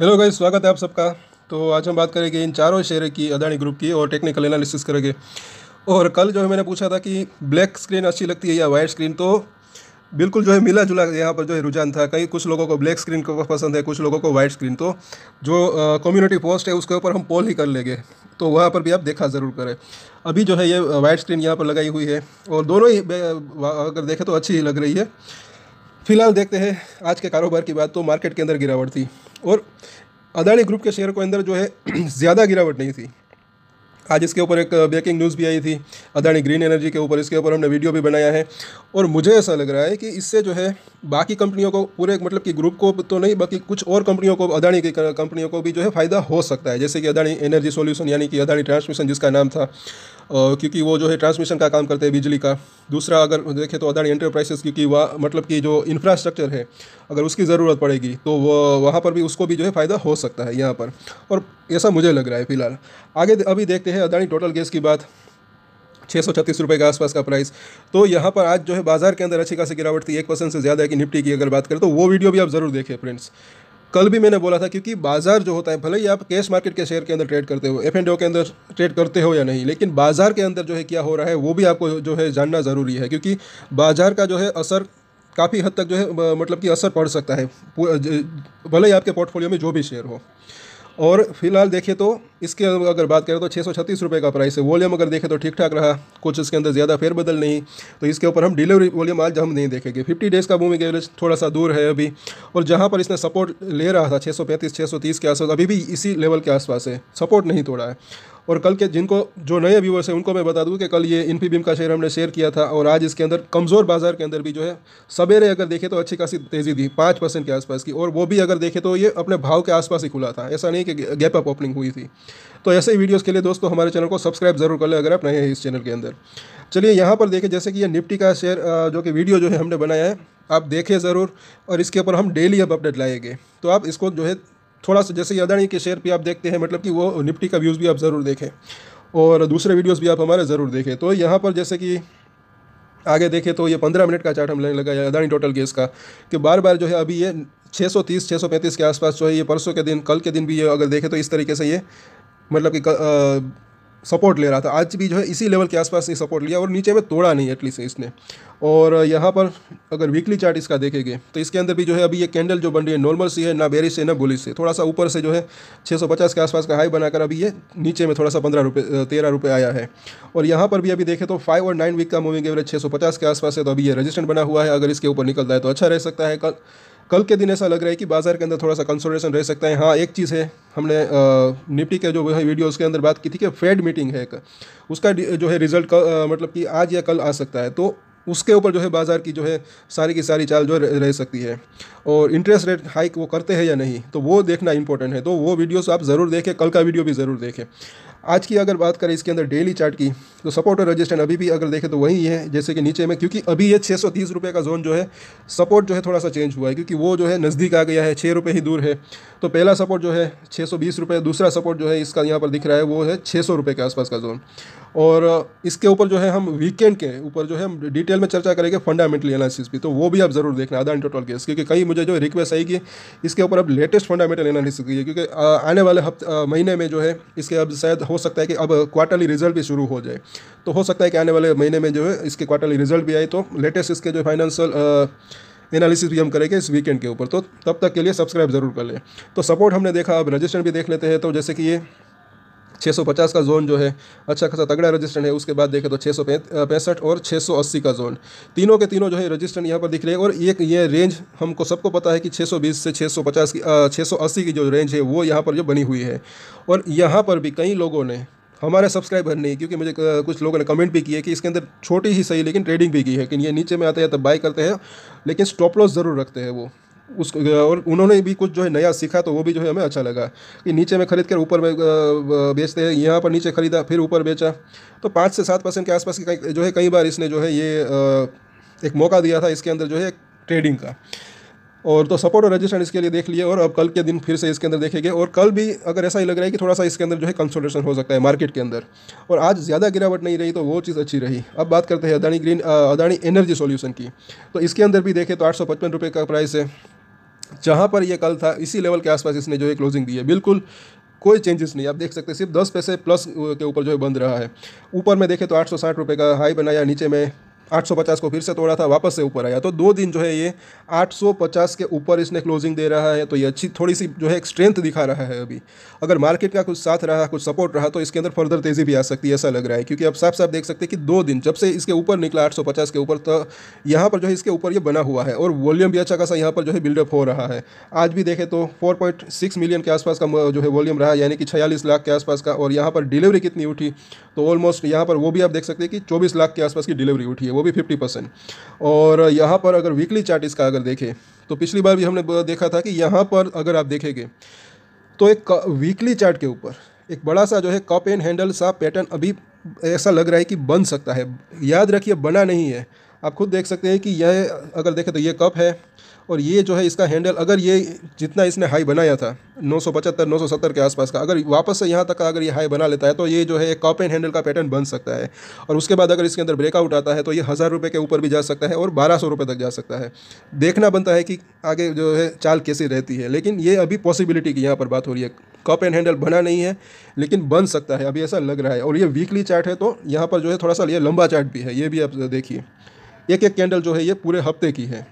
hello guys स्वागत है आप सबका तो आज हम बात करेंगे इन चारों शेयर की अदानी ग्रुप की और टेक्निकल एनालिसिस करेंगे और कल जो है मैंने पूछा था कि ब्लैक स्क्रीन अच्छी लगती है या वाइट स्क्रीन तो बिल्कुल जो है मिला जुला यहाँ पर जो है रुझान था कई कुछ लोगों को ब्लैक स्क्रीन को पसंद है कुछ लोगों को वाइट स्क्रीन तो जो कम्युनिटी पोस्ट है उसके ऊपर हम पोल ही कर लेंगे तो वहाँ पर भी आप देखा ज़रूर करें अभी जो है ये वाइट स्क्रीन यहाँ पर लगाई हुई है और दोनों ही अगर देखें तो अच्छी ही लग रही है फिलहाल देखते हैं आज के कारोबार की बात तो मार्केट के अंदर गिरावट थी और अदानी ग्रुप के शेयर को अंदर जो है ज़्यादा गिरावट नहीं थी आज इसके ऊपर एक ब्रेकिंग uh, न्यूज़ भी आई थी अदानी ग्रीन एनर्जी के ऊपर इसके ऊपर हमने वीडियो भी बनाया है और मुझे ऐसा लग रहा है कि इससे जो है बाकी कंपनियों को पूरे मतलब कि ग्रुप को तो नहीं बाकी कुछ और कंपनियों को अदानी की कंपनियों uh, को भी जो है फ़ायदा हो सकता है जैसे कि अदानी एनर्जी सोल्यूशन यानी कि अदानी ट्रांसमिशन जिसका नाम था क्योंकि वो जो है ट्रांसमिशन का काम करते हैं बिजली का दूसरा अगर देखें तो अदानी एंटरप्राइजेस क्योंकि वह मतलब कि जो इंफ्रास्ट्रक्चर है अगर उसकी ज़रूरत पड़ेगी तो वो वहाँ पर भी उसको भी जो है फ़ायदा हो सकता है यहाँ पर और ऐसा मुझे लग रहा है फ़िलहाल आगे अभी देखते हैं अदानी टोटल गैस की बात छः सौ छत्तीस रुपये के आसपास का प्राइस तो यहाँ पर आज जो है बाजार के अंदर अच्छी खासी गिरावट थी एक परसेंट से ज़्यादा है कि निफ्टी की अगर बात करें तो वो वीडियो भी आप ज़रूर देखें फ्रेंड्स कल भी मैंने बोला था क्योंकि बाजार जो होता है भले ही आप कैश मार्केट के शेयर के अंदर ट्रेड करते हो एफ एंड ओ के अंदर ट्रेड करते हो या नहीं लेकिन बाजार के अंदर जो है क्या हो रहा है वो भी आपको जो है जानना ज़रूरी है क्योंकि बाजार का जो है असर काफ़ी हद तक जो है मतलब कि असर पड़ सकता है भले ही आपके पोर्टफोलियो में जो भी शेयर हो और फिलहाल देखिए तो इसके अगर बात करें तो छः सौ छत्तीस रुपये का प्राइस है वॉल्यूम अगर देखें तो ठीक ठाक रहा कुछ इसके अंदर ज़्यादा फेरबदल नहीं तो इसके ऊपर हम डिलीवरी वॉल्यूम आज हम नहीं देखेंगे फिफ्टी डेज़ का मूविंग एवरेज थोड़ा सा दूर है अभी और जहाँ पर इसने सपोर्ट ले रहा था छः सौ पैंतीस छः सौ तीस के आसपास अभी भी इसी लेवल के आसपास है सपोर्ट नहीं तोड़ा है और कल के जिनको जो नए व्यूवर्स हैं उनको मैं बता दूं कि कल ये इन्फीबीम का शेयर हमने शेयर किया था और आज इसके अंदर कमज़ोर बाजार के अंदर भी जो है सवेरे अगर देखें तो अच्छी खासी तेज़ी दी पाँच परसेंट के आसपास की और वो भी अगर देखें तो ये अपने भाव के आसपास ही खुला था ऐसा नहीं कि गैप अप ओपनिंग हुई थी तो ऐसे ही वीडियोज़ के लिए दोस्तों हमारे चैनल को सब्सक्राइब जरूर कर लें अगर आप नए हैं इस चैनल के अंदर चलिए यहाँ पर देखें जैसे कि ये निफ्टी का शेयर जो कि वीडियो जो है हमने बनाया है आप देखें ज़रूर और इसके ऊपर हम डेली अब अपडेट लाएंगे तो आप इसको जो है थोड़ा सा जैसे अदानी के शेयर भी आप देखते हैं मतलब कि वो निफ्टी का व्यूज़ भी आप ज़रूर देखें और दूसरे वीडियोज़ भी आप हमारे ज़रूर देखें तो यहाँ पर जैसे कि आगे देखें तो ये पंद्रह मिनट का चार्ट हम लेने लगा है अदानी टोटल गेस का कि बार बार जो है अभी ये 630 635 के आसपास जो है ये परसों के दिन कल के दिन भी ये अगर देखें तो इस तरीके से ये मतलब कि सपोर्ट ले रहा था आज भी जो है इसी लेवल के आसपास ये सपोर्ट लिया और नीचे में तोड़ा नहीं एटलीस्ट इसने और यहाँ पर अगर वीकली चार्ट इसका देखेंगे तो इसके अंदर भी जो है अभी ये कैंडल जो बन रही है नॉर्मल सी है ना बेरी से ना बुलिस से थोड़ा सा ऊपर से जो है 650 के आसपास का हाई बनाकर अभी ये नीचे में थोड़ा सा पंद्रह रुपये तेरह रुपये आया है और यहाँ पर भी अभी देखें तो फाइव और नाइन वीक का मूविंग एवरेज छः के आसपास है तो अभी ये रजिस्टेंट बना हुआ है अगर इसके ऊपर निकलता है तो अच्छा रह सकता है कल कल के दिन ऐसा लग रहा है कि बाजार के अंदर थोड़ा सा कंसोलेशन रह सकता है हाँ एक चीज़ है हमने निफ्टी के जो है वीडियो उसके अंदर बात की थी कि फेड मीटिंग है एक उसका जो है रिजल्ट मतलब कि आज या कल आ सकता है तो उसके ऊपर जो है बाज़ार की जो है सारी की सारी चाल जो रह सकती है और इंटरेस्ट रेट हाइक वो करते हैं या नहीं तो वो देखना इंपॉर्टेंट है तो वो वीडियोस आप ज़रूर देखें कल का वीडियो भी ज़रूर देखें आज की अगर बात करें इसके अंदर डेली चार्ट की तो सपोर्ट और रजिस्टेंस अभी भी अगर देखें तो वही है जैसे कि नीचे में क्योंकि अभी ये छः सौ तीस रुपये का जोन जो है सपोर्ट जो है थोड़ा सा चेंज हुआ है क्योंकि वो जो है नज़दीक आ गया है छः रुपये ही दूर है तो पहला सपोर्ट जो है छः सौ बीस रुपये दूसरा सपोर्ट जो है इसका यहाँ पर दिख रहा है वो है छः सौ रुपये के आसपास का जोन और इसके ऊपर जो है हम वीकेंड के ऊपर जो है हम डिटेल में चर्चा करेंगे फंडामेंटल एनालिसिस भी तो वो भी आप ज़रूर देखना अदान टोटल केस क्योंकि कहीं मुझे जो रिक्वेस्ट आई कि इसके ऊपर अब लेटेस्ट फंडामेंटल एनालिसिस की क्योंकि आने वाले हफ्ते महीने में जो है इसके अब शायद हो सकता है कि अब क्वार्टरली रिजल्ट भी शुरू हो जाए तो हो सकता है कि आने वाले महीने में जो है इसके क्वार्टरली रिजल्ट भी आए तो लेटेस्ट इसके जो फाइनेंशियल एनालिसिस भी हम करेंगे इस वीकेंड के ऊपर तो तब तक के लिए सब्सक्राइब जरूर कर लें तो सपोर्ट हमने देखा अब रजिस्टर भी देख लेते हैं तो जैसे कि ये 650 का जोन जो है अच्छा खासा तगड़ा रजिस्टेंट है उसके बाद देखें तो छः सौ पैंसठ और 680 का जोन तीनों के तीनों जो है रजिस्टेंट यहाँ पर दिख रहे हैं और एक ये रेंज हमको सबको पता है कि 620 से 650 की आ, 680 की जो रेंज है वो यहाँ पर जो बनी हुई है और यहाँ पर भी कई लोगों ने हमारे सब्सक्राइबर नहीं क्योंकि मुझे कुछ लोगों ने कमेंट भी किए कि इसके अंदर छोटी ही सही लेकिन ट्रेडिंग भी की है कि ये नीचे में आते हैं तब तो बाई करते हैं लेकिन स्टॉप लॉस ज़रूर रखते हैं वो उस और उन्होंने भी कुछ जो है नया सीखा तो वो भी जो है हमें अच्छा लगा कि नीचे में खरीद कर ऊपर में बेचते हैं यहाँ पर नीचे खरीदा फिर ऊपर बेचा तो पाँच से सात परसेंट के आसपास की जो है कई बार इसने जो है ये एक मौका दिया था इसके अंदर जो है ट्रेडिंग का और तो सपोर्ट और रजिस्ट्रेशन इसके लिए देख लिए और अब कल के दिन फिर से इसके अंदर देखेंगे और कल भी अगर ऐसा ही लग रहा है कि थोड़ा सा इसके अंदर जो है कंसोलेशन हो सकता है मार्केट के अंदर और आज ज़्यादा गिरावट नहीं रही तो वो चीज़ अच्छी रही अब बात करते हैं Adani green Adani energy solution की तो इसके अंदर भी देखें तो आठ सौ का प्राइस है जहाँ पर ये कल था इसी लेवल के आसपास इसने जो है क्लोजिंग दी है बिल्कुल कोई चेंजेस नहीं आप देख सकते सिर्फ दस पैसे प्लस के ऊपर जो है बंद रहा है ऊपर में देखें तो आठ सौ साठ रुपये का हाई बनाया नीचे में 850 को फिर से तोड़ा था वापस से ऊपर आया तो दो दिन जो है ये 850 के ऊपर इसने क्लोजिंग दे रहा है तो ये अच्छी थोड़ी सी जो है स्ट्रेंथ दिखा रहा है अभी अगर मार्केट का कुछ साथ रहा कुछ सपोर्ट रहा तो इसके अंदर फर्दर तेज़ी भी आ सकती है ऐसा लग रहा है क्योंकि अब साफ साफ देख सकते हैं कि दो दिन जब से इसके ऊपर निकला आठ के ऊपर तो यहाँ पर जो है इसके ऊपर ये बना हुआ है और वॉल्यूम भी अच्छा खासा यहाँ पर जो है बिल्डअप हो रहा है आज भी देखें तो फोर मिलियन के आसपास का जो है वॉल्यूम रहा यानी कि छियालीस लाख के आसपास का और यहाँ पर डिलीवरी कितनी उठी तो ऑलमोस्ट यहाँ पर वो भी आप देख सकते हैं कि चौबीस लाख के आसपास की डिलीवरी उठी है वो भी फिफ्टी परसेंट और यहाँ पर अगर वीकली चार्ट इसका अगर देखें तो पिछली बार भी हमने देखा था कि यहाँ पर अगर आप देखेंगे तो एक वीकली चार्ट के ऊपर एक बड़ा सा जो है कप एंड हैंडल सा पैटर्न अभी ऐसा लग रहा है कि बन सकता है याद रखिए बना नहीं है आप खुद देख सकते हैं कि यह अगर देखें तो ये कप है और ये जो है इसका हैंडल अगर ये जितना इसने हाई बनाया था 975 970 के आसपास का अगर वापस से यहाँ तक का अगर ये हाई बना लेता है तो ये जो है कॉप एंड हैंडल का पैटर्न बन सकता है और उसके बाद अगर इसके अंदर ब्रेकआउट आता है तो ये हज़ार रुपये के ऊपर भी जा सकता है और बारह सौ रुपये तक जा सकता है देखना बनता है कि आगे जो है चाल कैसी रहती है लेकिन ये अभी पॉसिबिलिटी की यहाँ पर बात हो रही है कॉप एंड हैंडल बना नहीं है लेकिन बन सकता है अभी ऐसा लग रहा है और ये वीकली चार्ट है तो यहाँ पर जो है थोड़ा सा ये लंबा चार्ट भी है ये भी आप देखिए एक एक कैंडल जो है ये पूरे हफ्ते की है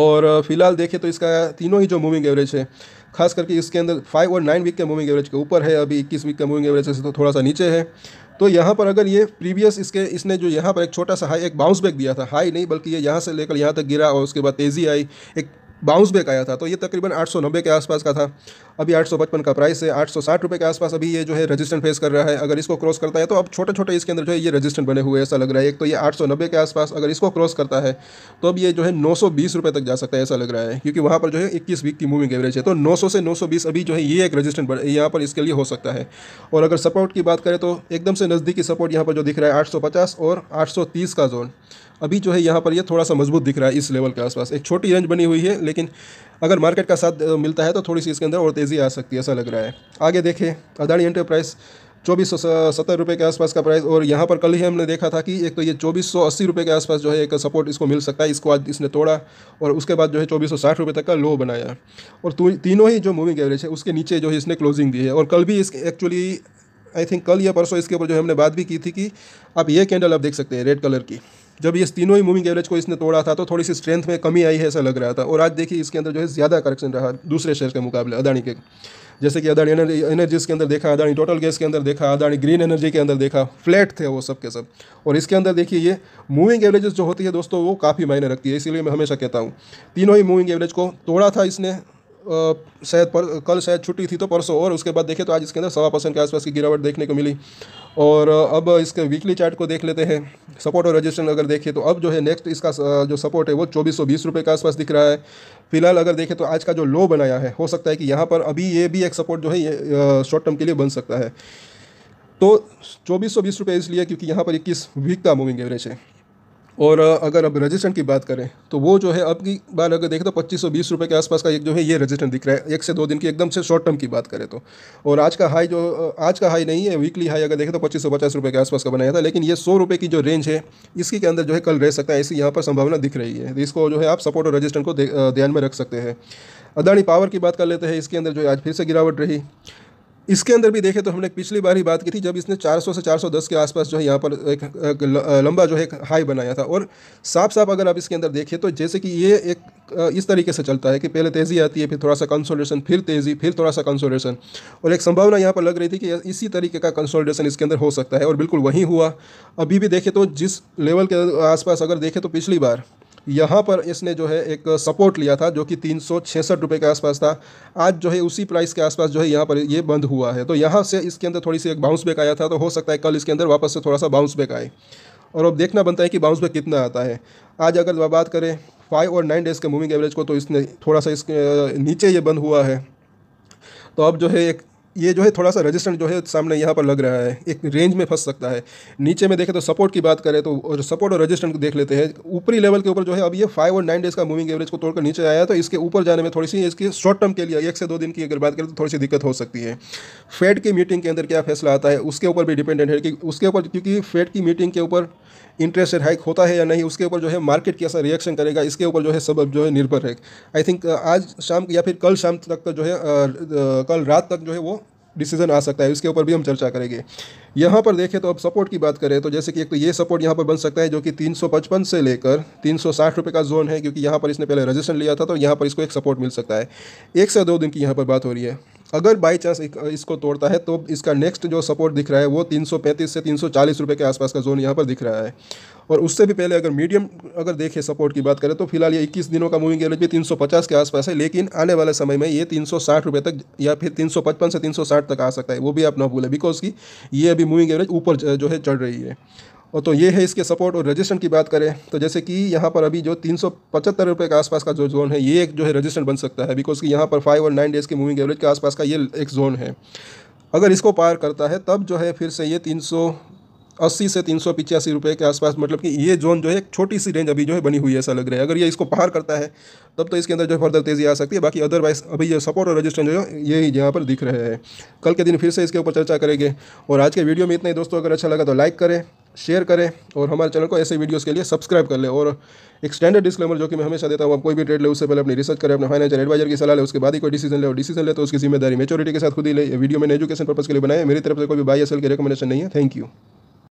और फिलहाल देखें तो इसका तीनों ही जो मूविंग एवरेज है खास करके इसके अंदर फाइव और नाइन वीक के मूविंग एवरेज के ऊपर है अभी इक्कीस वीक का मूविंग एवरेज से तो थोड़ा सा नीचे है तो यहाँ पर अगर ये प्रीवियस इसके इसने जो यहाँ पर एक छोटा सा हाई एक बाउंस बैक दिया था हाई नहीं बल्कि ये यहाँ से लेकर यहाँ तक गिरा और उसके बाद तेज़ी आई एक बाउंस बैक आया था तो ये तकरीबन 890 के आसपास का था अभी 855 का प्राइस है 860 रुपये के आसपास अभी ये जो है रजिस्टेंट फेस कर रहा है अगर इसको क्रॉस करता है तो अब छोटे छोटे इसके अंदर जो है ये रजिस्टेंट बने हुए ऐसा लग रहा है एक तो ये 890 के आसपास अगर इसको क्रॉस करता है तो अब ये जो है नौ रुपये तक जा सकता है ऐसा लग रहा है क्योंकि वहाँ पर जो है इक्कीस वीक की मूविंग एवरेज है तो नौ से नौ अभी जो है ये एक रजिस्टेंट यहाँ पर इसके लिए हो सकता है और अगर सपोर्ट की बात करें तो एकदम से नज़दीकी सपोर्ट यहाँ पर जो दिख रहा है आठ और आठ का जोन अभी जो है यहाँ पर ये यह थोड़ा सा मजबूत दिख रहा है इस लेवल के आसपास एक छोटी रेंज बनी हुई है लेकिन अगर मार्केट का साथ मिलता है तो थोड़ी सी इसके अंदर और तेज़ी आ सकती है ऐसा लग रहा है आगे देखें अदानी एंटरप्राइस चौबीस सौ सत्तर रुपये के आसपास का प्राइस और यहाँ पर कल ही हमने देखा था कि एक तो ये चौबीस सौ अस्सी रुपये के आसपास जो है एक सपोर्ट इसको मिल सकता है इसको आज इसने तोड़ा और उसके बाद जो है चौबीस सौ साठ रुपये तक का लो बनाया और तो, तीनों ही जो मूविंग एवरेज है उसके नीचे जो है इसने क्लोजिंग दी है और कल भी इस एक्चुअली आई थिंक कल या परसों इसके ऊपर जो हमने बात भी की थी कि आप ये कैंडल आप देख सकते हैं रेड कलर की जब ये तीनों ही मूविंग एवरेज को इसने तोड़ा था तो थोड़ी सी स्ट्रेंथ में कमी आई है ऐसा लग रहा था और आज देखिए इसके अंदर जो है ज़्यादा करेक्शन रहा दूसरे शेयर के मुकाबले अदानी के जैसे कि अदानी एनर्जी के अंदर देखा अदानी टोटल गैस के अंदर देखा अदानी ग्रीन एनर्जी के अंदर देखा फ्लैट थे वो सब के सब और इसके अंदर देखिए ये मूविंग एवरेजेस जो होती है दोस्तों वो काफ़ी मायने रखती है इसीलिए मैं हमेशा कहता हूँ तीनों ही मूविंग एवरेज को तोड़ा था इसने शायद पर कल शायद छुट्टी थी तो परसों और उसके बाद देखें तो आज इसके अंदर सवा परसेंट के आसपास की गिरावट देखने को मिली और अब इसके वीकली चार्ट को देख लेते हैं सपोर्ट और रजिस्ट्रेशन अगर देखें तो अब जो है नेक्स्ट इसका जो सपोर्ट है वो चौबीस सौ बीस रुपये के आसपास दिख रहा है फिलहाल अगर देखें तो आज का जो लो बनाया है हो सकता है कि यहाँ पर अभी ये भी एक सपोर्ट जो है ये शॉर्ट टर्म के लिए बन सकता है तो चौबीस सौ बीस रुपये इसलिए क्योंकि यहाँ पर इक्कीस वीक का मूविंग एवरेज है और अगर अब रजिस्टेंट की बात करें तो वो जो है अब की बार अगर देखें तो पच्चीस सौ बीस रुपये के आसपास का एक जो है ये रजिस्टेंट दिख रहा है एक से दो दिन की एकदम से शॉर्ट टर्म की बात करें तो और आज का हाई जो आज का हाई नहीं है वीकली हाई अगर देखें तो पच्चीस सौ पचास रुपये के आसपास का बनाया था लेकिन ये सौ रुपये की जो रेंज है इसके के अंदर जो है कल रह सकता है ऐसी यहाँ पर संभावना दिख रही है तो इसको जो है आप सपोर्ट और रजिस्टेंट को ध्यान में रख सकते हैं अदानी पावर की बात कर लेते हैं इसके अंदर जो है आज फिर से गिरावट रही इसके अंदर भी देखें तो हमने पिछली बार ही बात की थी जब इसने 400 से 410 के आसपास जो है यहाँ पर एक, लंबा जो है एक हाई बनाया था और साफ साफ अगर आप इसके अंदर देखें तो जैसे कि ये एक इस तरीके से चलता है कि पहले तेज़ी आती है फिर थोड़ा सा कंसोलिडेशन फिर तेज़ी फिर थोड़ा सा कंसोलेशन और एक संभावना यहाँ पर लग रही थी कि इसी तरीके का कंसोलिडेशन इसके अंदर हो सकता है और बिल्कुल वहीं हुआ अभी भी देखें तो जिस लेवल के आसपास अगर देखें तो पिछली बार यहाँ पर इसने जो है एक सपोर्ट लिया था जो कि तीन सौ रुपये के आसपास था आज जो है उसी प्राइस के आसपास जो है यहाँ पर ये बंद हुआ है तो यहाँ से इसके अंदर थोड़ी सी एक बाउंस बैक आया था तो हो सकता है कल इसके अंदर वापस से थोड़ा सा बाउंस बैक आए और अब देखना बनता है कि बाउंस बैक कितना आता है आज अगर बात करें फाइव और नाइन डेज़ के मूविंग एवरेज को तो इसने थोड़ा सा इसके नीचे ये बंद हुआ है तो अब जो है एक ये जो है थोड़ा सा रजिस्टेंट जो है सामने यहाँ पर लग रहा है एक रेंज में फंस सकता है नीचे में देखें तो सपोर्ट की बात करें तो और सपोर्ट और रजिस्टेंट देख लेते हैं ऊपरी लेवल के ऊपर जो है अब ये फाइव और नाइन डेज का मूविंग एवरेज को तोड़कर नीचे आया तो इसके ऊपर जाने में थोड़ी सी इसकी शॉर्ट टर्म के लिए एक से दो दिन की अगर बात करें तो थोड़ी सी दिक्कत हो सकती है फेड की मीटिंग के अंदर क्या फैसला आता है उसके ऊपर भी डिपेंडेंट है कि उसके ऊपर क्योंकि फेड की मीटिंग के ऊपर इंटरेस्ट रेट हाइक होता है या नहीं उसके ऊपर जो है मार्केट कैसा रिएक्शन करेगा इसके ऊपर जो है सब जो है निर्भर है आई थिंक आज शाम या फिर कल शाम तक जो है कल रात तक जो है वो डिसीजन आ सकता है इसके ऊपर भी हम चर्चा करेंगे यहाँ पर देखें तो अब सपोर्ट की बात करें तो जैसे कि एक तो ये सपोर्ट यहाँ पर बन सकता है जो कि 355 से लेकर 360 रुपए का जोन है क्योंकि यहाँ पर इसने पहले रजिस्ट्रेशन लिया था तो यहाँ पर इसको एक सपोर्ट मिल सकता है एक से दो दिन की यहाँ पर बात हो रही है अगर बाई चांस इसको तोड़ता है तो इसका नेक्स्ट जो सपोर्ट दिख रहा है वो 335 से 340 रुपए के आसपास का जोन यहाँ पर दिख रहा है और उससे भी पहले अगर मीडियम अगर देखे सपोर्ट की बात करें तो फिलहाल ये 21 दिनों का मूविंग एवरेज भी 350 के आसपास है लेकिन आने वाले समय में ये 360 रुपए तक या फिर 355 से 360 तक आ सकता है वो भी आप ना भूलें बिकॉज की ये अभी मूविंग एवरेज ऊपर जो है चढ़ रही है और तो ये है इसके सपोर्ट और रजिस्ट्रेशन की बात करें तो जैसे कि यहाँ पर अभी जो तीन सौ पचहत्तर रुपये के आसपास का जो जोन है ये एक जो है रजिस्टेंट बन सकता है बिकॉज कि यहाँ पर फाइव और नाइन डेज़ के मूविंग एवरेज के आसपास का ये एक जोन है अगर इसको पार करता है तब जो है फिर से ये तीन अस्सी से तीन सौ पिचासी रुपये के आसपास मतलब कि ये जोन जो है एक छोटी सी रेंज अभी जो है बनी हुई है ऐसा लग रहा है अगर ये इसको पार करता है तब तो इसके अंदर जो है फर्दर तेज़ी आ सकती है बाकी अदरवाइज अभी ये सपोर्ट और रजिस्टेंस जो है ये ही यहाँ पर दिख रहे हैं कल के दिन फिर से इसके ऊपर चर्चा करेंगे और आज के वीडियो में इतना ही दोस्तों अगर अच्छा लगा तो लाइक करें शेयर करें और हमारे चैनल को ऐसे वीडियोस के लिए सब्सक्राइब कर लें और एक स्टैंडर्ड डिस्क्लेमर जो कि मैं हमेशा देता हूँ आप कोई भी ट्रेड ले उससे पहले अपनी रिसर्च करें अपने फाइनेंशियल एडवाइजर की सलाह ले उसके बाद ही कोई डिसीजन ले और डिसीजन ले तो उसकी जिम्मेदारी मेचोरिटी के साथ खुद ही ले वीडियो मैंने एजुकेशन पर्पज़ के लिए बनाया मेरी तरफ से कोई भी बाई एस की रिकमेंडेशन नहीं है थैंक यू